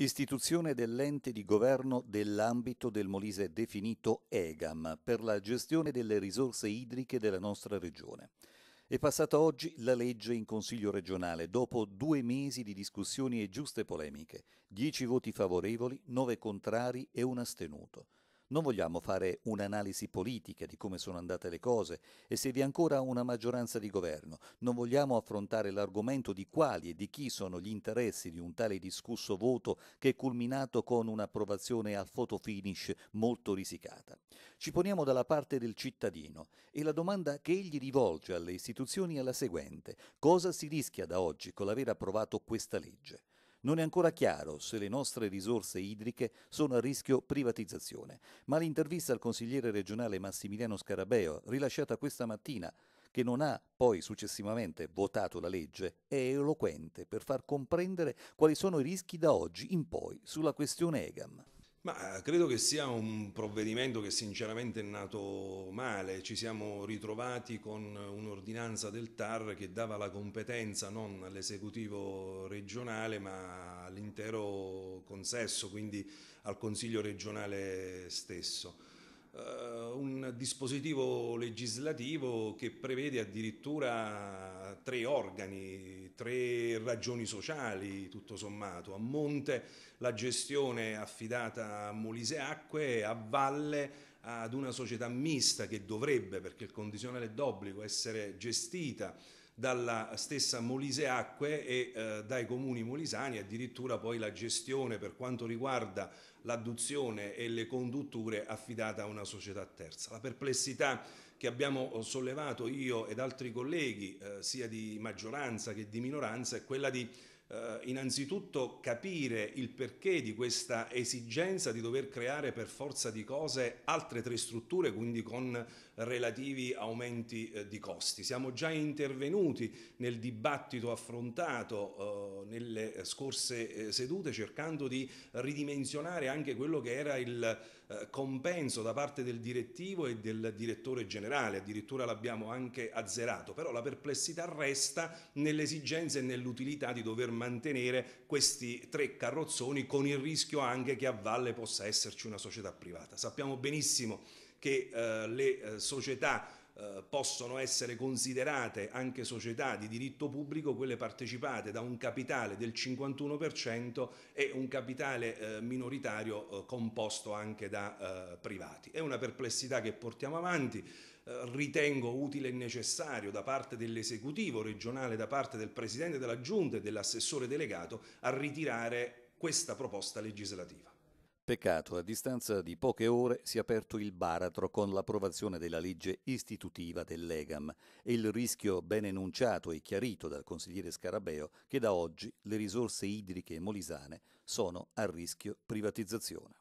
Istituzione dell'ente di governo dell'ambito del Molise definito EGAM per la gestione delle risorse idriche della nostra regione. È passata oggi la legge in Consiglio regionale dopo due mesi di discussioni e giuste polemiche, dieci voti favorevoli, nove contrari e un astenuto. Non vogliamo fare un'analisi politica di come sono andate le cose e se vi è ancora una maggioranza di governo. Non vogliamo affrontare l'argomento di quali e di chi sono gli interessi di un tale discusso voto che è culminato con un'approvazione al fotofinish molto risicata. Ci poniamo dalla parte del cittadino e la domanda che egli rivolge alle istituzioni è la seguente. Cosa si rischia da oggi con l'aver approvato questa legge? Non è ancora chiaro se le nostre risorse idriche sono a rischio privatizzazione, ma l'intervista al consigliere regionale Massimiliano Scarabeo, rilasciata questa mattina, che non ha poi successivamente votato la legge, è eloquente per far comprendere quali sono i rischi da oggi in poi sulla questione EGAM. Ma eh, credo che sia un provvedimento che sinceramente è nato male, ci siamo ritrovati con un'ordinanza del TAR che dava la competenza non all'esecutivo regionale ma all'intero consesso, quindi al Consiglio regionale stesso eh, dispositivo legislativo che prevede addirittura tre organi, tre ragioni sociali, tutto sommato. A monte la gestione affidata a Molise Acque, a valle ad una società mista che dovrebbe, perché il condizionale è d'obbligo, essere gestita dalla stessa Moliseacque e eh, dai comuni molisani, addirittura poi la gestione per quanto riguarda l'adduzione e le condutture affidata a una società terza. La perplessità che abbiamo eh, sollevato io ed altri colleghi, eh, sia di maggioranza che di minoranza, è quella di eh, innanzitutto capire il perché di questa esigenza di dover creare per forza di cose altre tre strutture, quindi con relativi aumenti eh, di costi. Siamo già intervenuti nel dibattito affrontato eh, nelle scorse eh, sedute cercando di ridimensionare anche quello che era il eh, compenso da parte del direttivo e del direttore generale, addirittura l'abbiamo anche azzerato, però la perplessità resta nell'esigenza e nell'utilità di dover mantenere questi tre carrozzoni con il rischio anche che a valle possa esserci una società privata. Sappiamo benissimo che eh, le eh, società eh, possono essere considerate anche società di diritto pubblico quelle partecipate da un capitale del 51% e un capitale eh, minoritario eh, composto anche da eh, privati. È una perplessità che portiamo avanti eh, ritengo utile e necessario da parte dell'esecutivo regionale, da parte del Presidente della Giunta e dell'assessore delegato a ritirare questa proposta legislativa. Peccato, a distanza di poche ore si è aperto il baratro con l'approvazione della legge istitutiva dell'EGAM e il rischio ben enunciato e chiarito dal consigliere Scarabeo che da oggi le risorse idriche molisane sono a rischio privatizzazione.